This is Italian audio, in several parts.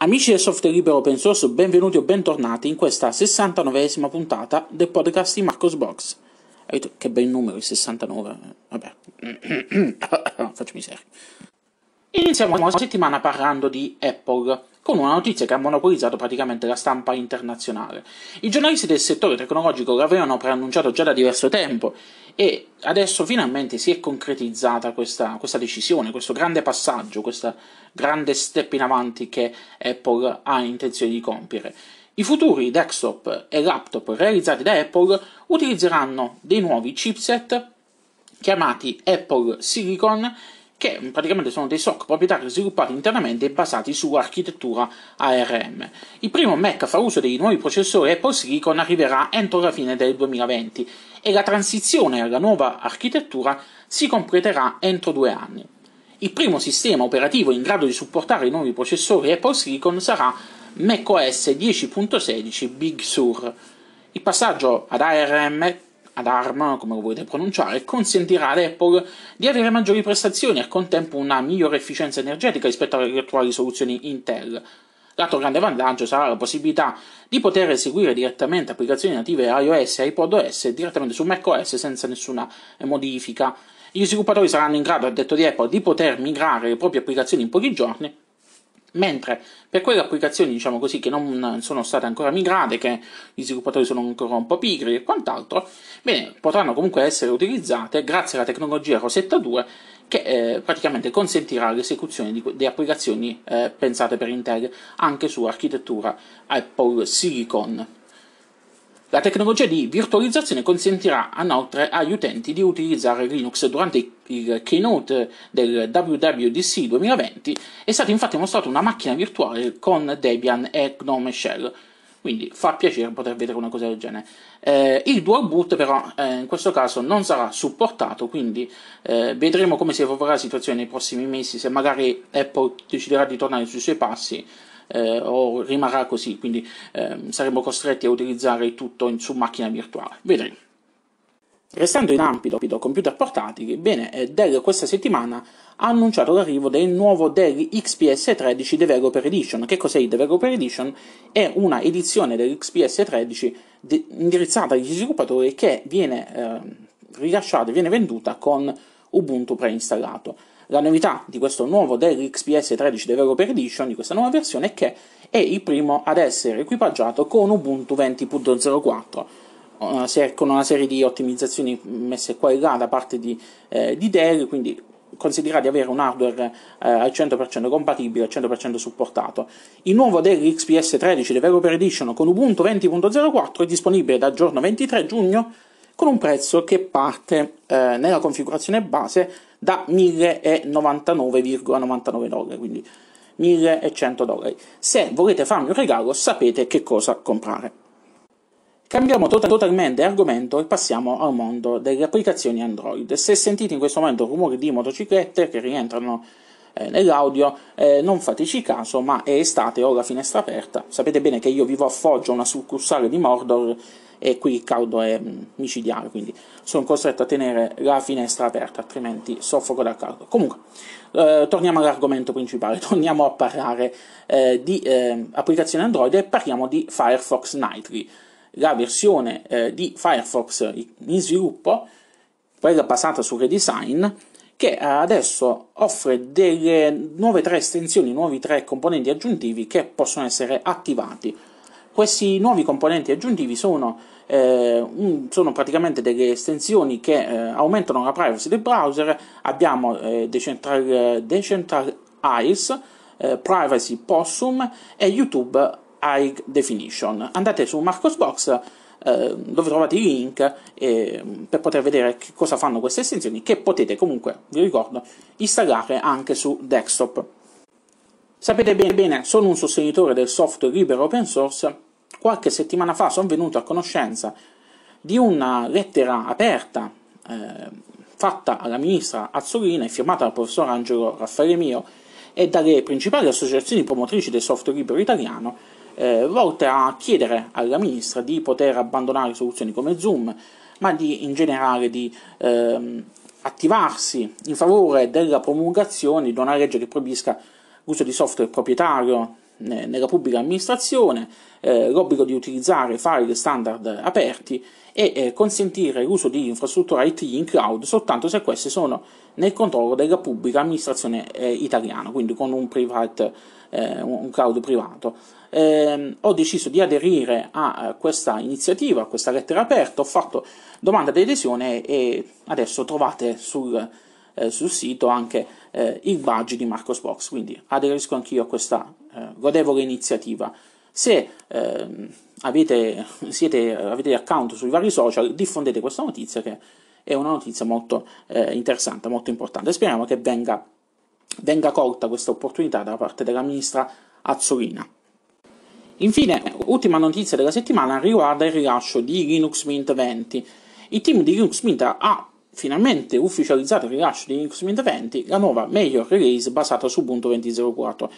Amici del software libero open source, benvenuti o bentornati in questa 69esima puntata del podcast di Marcos Box. Che bel numero il 69, eh, vabbè, faccio miseria. Iniziamo la settimana parlando di Apple, con una notizia che ha monopolizzato praticamente la stampa internazionale. I giornalisti del settore tecnologico l'avevano preannunciato già da diverso tempo e adesso finalmente si è concretizzata questa, questa decisione, questo grande passaggio, questo grande step in avanti che Apple ha intenzione di compiere. I futuri desktop e laptop realizzati da Apple utilizzeranno dei nuovi chipset chiamati Apple Silicon che praticamente sono dei SOC proprietari sviluppati internamente e basati su architettura ARM. Il primo Mac a far uso dei nuovi processori Apple Silicon arriverà entro la fine del 2020 e la transizione alla nuova architettura si completerà entro due anni. Il primo sistema operativo in grado di supportare i nuovi processori Apple Silicon sarà macOS 10.16 Big Sur. Il passaggio ad ARM ad ARM, come lo volete pronunciare, consentirà ad Apple di avere maggiori prestazioni e al contempo una migliore efficienza energetica rispetto alle attuali soluzioni Intel. L'altro grande vantaggio sarà la possibilità di poter eseguire direttamente applicazioni native iOS e iPodOS direttamente su macOS senza nessuna modifica. Gli sviluppatori saranno in grado, a detto di Apple, di poter migrare le proprie applicazioni in pochi giorni Mentre per quelle applicazioni, diciamo così, che non sono state ancora migrate, che gli sviluppatori sono ancora un po' pigri e quant'altro, bene, potranno comunque essere utilizzate grazie alla tecnologia Rosetta 2 che eh, praticamente consentirà l'esecuzione di, di applicazioni eh, pensate per Intel anche su architettura Apple Silicon. La tecnologia di virtualizzazione consentirà inoltre agli utenti di utilizzare Linux durante il keynote del WWDC 2020. È stata infatti mostrata una macchina virtuale con Debian e Gnome Shell. Quindi fa piacere poter vedere una cosa del genere. Eh, il dual boot, però, eh, in questo caso non sarà supportato, quindi eh, vedremo come si evolverà la situazione nei prossimi mesi, se magari Apple deciderà di tornare sui suoi passi eh, o rimarrà così, quindi ehm, saremo costretti a utilizzare tutto in, su macchina virtuale. Vedremo. Restando in ambito computer portatili, bene, eh, Dell questa settimana ha annunciato l'arrivo del nuovo Dell XPS 13 Developer Edition. Che cos'è il Developer Edition? È una edizione dell'XPS 13 de- indirizzata agli sviluppatori che viene eh, rilasciata, viene venduta con Ubuntu preinstallato. La novità di questo nuovo Dell XPS 13 Developer Edition, di questa nuova versione, è che è il primo ad essere equipaggiato con Ubuntu 20.04 con una serie di ottimizzazioni messe qua e là da parte di, eh, di Dell, quindi consentirà di avere un hardware eh, al 100% compatibile, al 100% supportato. Il nuovo Dell XPS 13 Developer Edition con Ubuntu 20.04 è disponibile dal giorno 23 giugno con un prezzo che parte eh, nella configurazione base da 1099,99 dollari, quindi 1100 dollari. Se volete farmi un regalo sapete che cosa comprare. Cambiamo to- totalmente argomento e passiamo al mondo delle applicazioni Android. Se sentite in questo momento rumori di motociclette che rientrano eh, nell'audio eh, non fateci caso, ma è estate, ho la finestra aperta. Sapete bene che io vivo a Foggia, una succursale di Mordor, e qui il caldo è mm, micidiale, quindi sono costretto a tenere la finestra aperta, altrimenti soffoco dal caldo. Comunque, eh, torniamo all'argomento principale, torniamo a parlare eh, di eh, applicazione Android e parliamo di Firefox Nightly, la versione eh, di Firefox in sviluppo, quella basata sul redesign, che adesso offre delle nuove tre estensioni, nuovi tre componenti aggiuntivi che possono essere attivati. Questi nuovi componenti aggiuntivi sono, eh, un, sono praticamente delle estensioni che eh, aumentano la privacy del browser. Abbiamo eh, Decentral, Decentral Eyes, eh, Privacy Possum e YouTube High Definition. Andate su Marcosbox Ehm, dove trovate i link eh, per poter vedere che cosa fanno queste estensioni che potete comunque, vi ricordo, installare anche su desktop. Sapete bene, bene, sono un sostenitore del software libero open source. Qualche settimana fa sono venuto a conoscenza di una lettera aperta eh, fatta alla ministra Azzolina e firmata dal professor Angelo Raffaele Mio e dalle principali associazioni promotrici del software libero italiano eh, volte a chiedere alla ministra di poter abbandonare soluzioni come Zoom, ma di, in generale di ehm, attivarsi in favore della promulgazione di una legge che proibisca l'uso di software proprietario nella pubblica amministrazione, eh, l'obbligo di utilizzare file standard aperti e eh, consentire l'uso di infrastrutture IT in cloud soltanto se queste sono nel controllo della pubblica amministrazione eh, italiana, quindi con un, private, eh, un cloud privato. Ehm, ho deciso di aderire a questa iniziativa, a questa lettera aperta, ho fatto domanda di adesione e adesso trovate sul eh, sul sito anche eh, il badge di Marcos Box. Quindi aderisco anch'io a questa eh, godevole iniziativa. Se eh, avete, siete, avete account sui vari social, diffondete questa notizia che è una notizia molto eh, interessante, molto importante. Speriamo che venga, venga colta questa opportunità da parte della ministra Azzolina. Infine, ultima notizia della settimana riguarda il rilascio di Linux Mint 20. Il team di Linux Mint ha finalmente ufficializzato il rilascio di Linux Mint 20, la nuova major release basata su Ubuntu 20.04.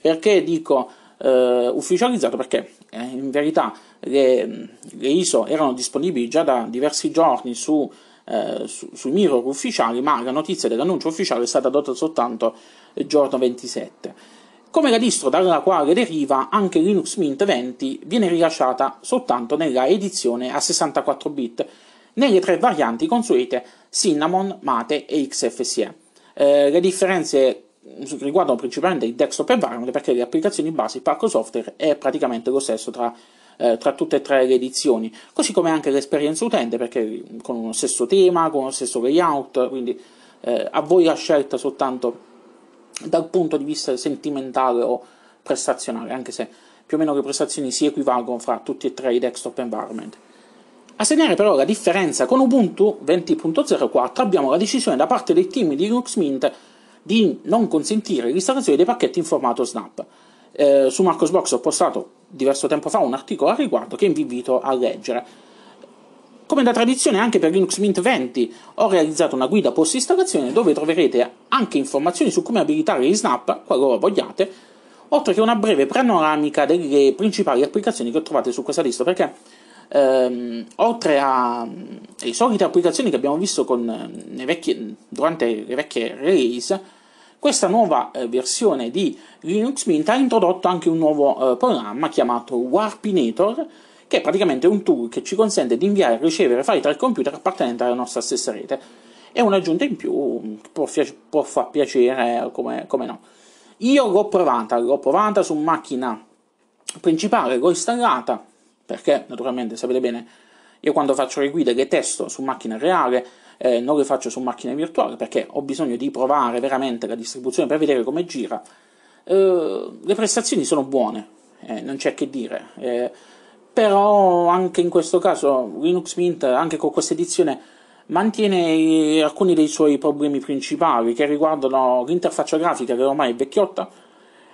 Perché dico eh, ufficializzato? Perché eh, in verità le, le, ISO erano disponibili già da diversi giorni su, eh, su, sui mirror ufficiali, ma la notizia dell'annuncio ufficiale è stata data soltanto il giorno 27. Come la distro dalla quale deriva, anche Linux Mint 20 viene rilasciata soltanto nella edizione a 64 bit, nelle tre varianti consuete Cinnamon, Mate e XFSE. Eh, le differenze riguardano principalmente il desktop environment perché le applicazioni base, il pacco software è praticamente lo stesso tra, eh, tra tutte e tre le edizioni, così come anche l'esperienza utente perché con lo stesso tema, con lo stesso layout, quindi eh, a voi la scelta soltanto dal punto di vista sentimentale o prestazionale, anche se più o meno le prestazioni si equivalgono fra tutti e tre i desktop environment. A segnare però la differenza con Ubuntu 20.04 abbiamo la decisione da parte del team di Linux Mint di non consentire l'installazione dei pacchetti in formato Snap. Eh, su Marcosbox ho postato diverso tempo fa un articolo al riguardo che vi invito a leggere. Come da tradizione anche per Linux Mint 20 ho realizzato una guida post installazione dove troverete anche informazioni su come abilitare gli Snap, qualora vogliate, oltre che una breve panoramica delle principali applicazioni che trovate su questa lista, perché ehm, oltre alle mm, solite applicazioni che abbiamo visto con, eh, vecchie, durante le vecchie release, questa nuova eh, versione di Linux Mint ha introdotto anche un nuovo eh, programma chiamato Warpinator, che è praticamente un tool che ci consente di inviare e ricevere file dal computer appartenenti alla nostra stessa rete. È un'aggiunta in più, mm, può, può far piacere, eh, come, come no. Io l'ho provata, l'ho provata su macchina principale, l'ho installata, perché naturalmente sapete bene, io quando faccio le guide le testo su macchina reale, eh, non le faccio su macchine virtuali perché ho bisogno di provare veramente la distribuzione per vedere come gira. Eh, le prestazioni sono buone, eh, non c'è che dire, eh, però anche in questo caso Linux Mint, anche con questa edizione, mantiene alcuni dei suoi problemi principali che riguardano l'interfaccia grafica che ormai è vecchiotta,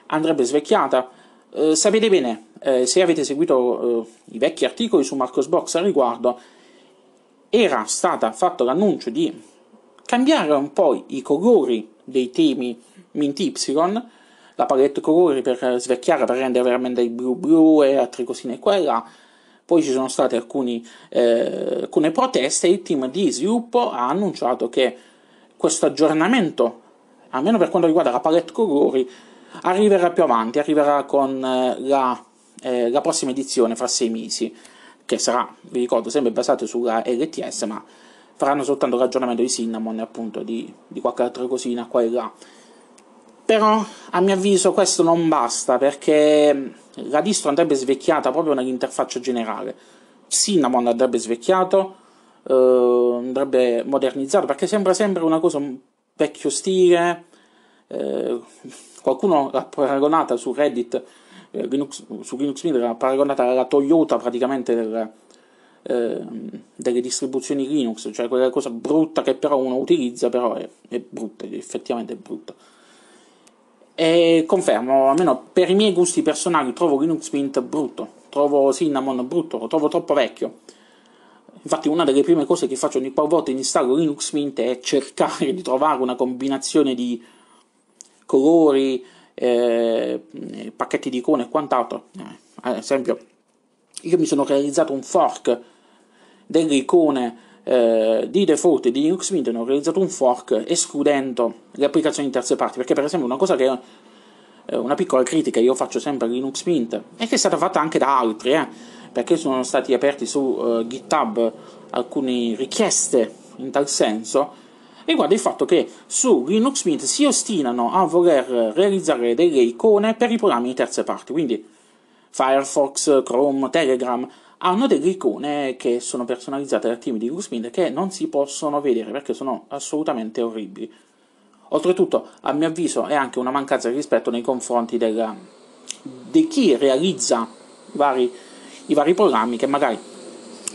andrebbe svecchiata. Eh, sapete bene, eh, se avete seguito eh, i vecchi articoli su Marcos Box a riguardo, era stato fatto l'annuncio di cambiare un po' i colori dei temi Mint Y, la palette colori per svecchiare, per rendere veramente il blu blu e altre cosine qua Poi ci sono state alcuni, eh, alcune proteste e il team di sviluppo ha annunciato che questo aggiornamento, almeno per quanto riguarda la palette colori, arriverà più avanti, arriverà con eh, la, eh, la prossima edizione fra sei mesi che sarà, vi ricordo, sempre basato sulla LTS, ma faranno soltanto ragionamento di Cinnamon e appunto di, di qualche altra cosina qua e là. Però, a mio avviso, questo non basta perché la distro andrebbe svecchiata proprio nell'interfaccia generale. Cinnamon andrebbe svecchiato, eh, andrebbe modernizzato perché sembra sempre una cosa un vecchio stile. Eh, qualcuno l'ha paragonata su Reddit eh, Linux, su Linux Mint era paragonata alla Toyota praticamente del, eh, delle distribuzioni Linux, cioè quella cosa brutta che però uno utilizza, però è, è brutta, effettivamente è brutta. E confermo, almeno per i miei gusti personali, trovo Linux Mint brutto, trovo Cinnamon brutto, lo trovo troppo vecchio. Infatti, una delle prime cose che faccio ogni qualvolta installo Linux Mint è cercare di trovare una combinazione di colori, eh, pacchetti di icone e quant'altro. Eh, ad esempio, io mi sono realizzato un fork delle icone eh, di default di Linux Mint, ho realizzato un fork escludendo le applicazioni di terze parti, perché per esempio una cosa che eh, una piccola critica che io faccio sempre a Linux Mint e che è stata fatta anche da altri, eh, perché sono stati aperti su eh, GitHub alcune richieste in tal senso riguarda il fatto che su Linux Mint si ostinano a voler realizzare delle icone per i programmi di terze parti, quindi Firefox, Chrome, Telegram hanno delle icone che sono personalizzate dal team di Linux Mint che non si possono vedere perché sono assolutamente orribili. Oltretutto, a mio avviso, è anche una mancanza di rispetto nei confronti della, di chi realizza vari, i vari programmi che magari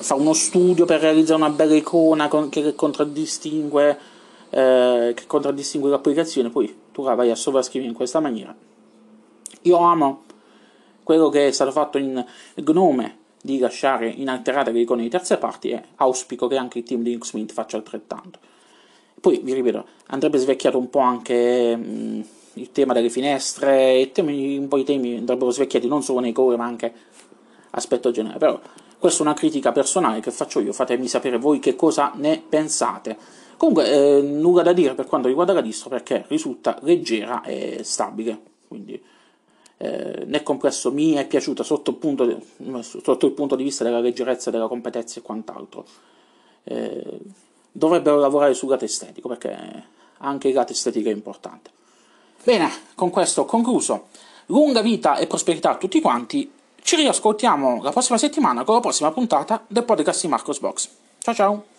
fa uno studio per realizzare una bella icona con, che contraddistingue eh, che contraddistingue l'applicazione, poi tu la vai a sovrascrivere in questa maniera. Io amo quello che è stato fatto in Gnome di lasciare inalterate le icone di terze parti e auspico che anche il team di Linux Mint faccia altrettanto. Poi, vi ripeto, andrebbe svecchiato un po' anche mh, mm, il tema delle finestre, e temi, un po' i temi andrebbero svecchiati non solo nei core ma anche aspetto generale, però questa è una critica personale che faccio io, fatemi sapere voi che cosa ne pensate. Comunque, eh, nulla da dire per quanto riguarda la distro perché risulta leggera e stabile. Quindi, eh, nel complesso, mi è piaciuta sotto, punto, sotto il punto di vista della leggerezza, della competenza e quant'altro. Eh, dovrebbero lavorare sul lato estetico perché anche il lato estetico è importante. Bene, con questo ho concluso. Lunga vita e prosperità a tutti quanti. Ci riascoltiamo la prossima settimana con la prossima puntata del podcast di Marcos Box. Ciao ciao!